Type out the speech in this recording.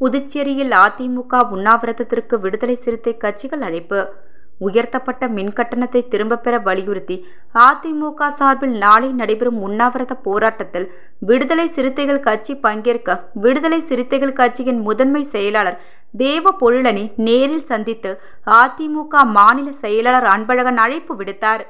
புதுச்சேரியில் அதிமுக உண்ணாவிரதத்திற்கு விடுதலை சிறுத்தை கட்சிகள் அழைப்பு உயர்த்தப்பட்ட மின்கட்டணத்தை திரும்பப் பெற வலியுறுத்தி அதிமுக சார்பில் நாளை நடைபெறும் உண்ணாவிரத போராட்டத்தில் விடுதலை சிறுத்தைகள் கட்சி பங்கேற்க விடுதலை சிறுத்தைகள் கட்சியின் முதன்மை செயலாளர் தேவ பொருளனை நேரில் சந்தித்து அதிமுக மாநில செயலாளர் அன்பழகன் அழைப்பு விடுத்தார்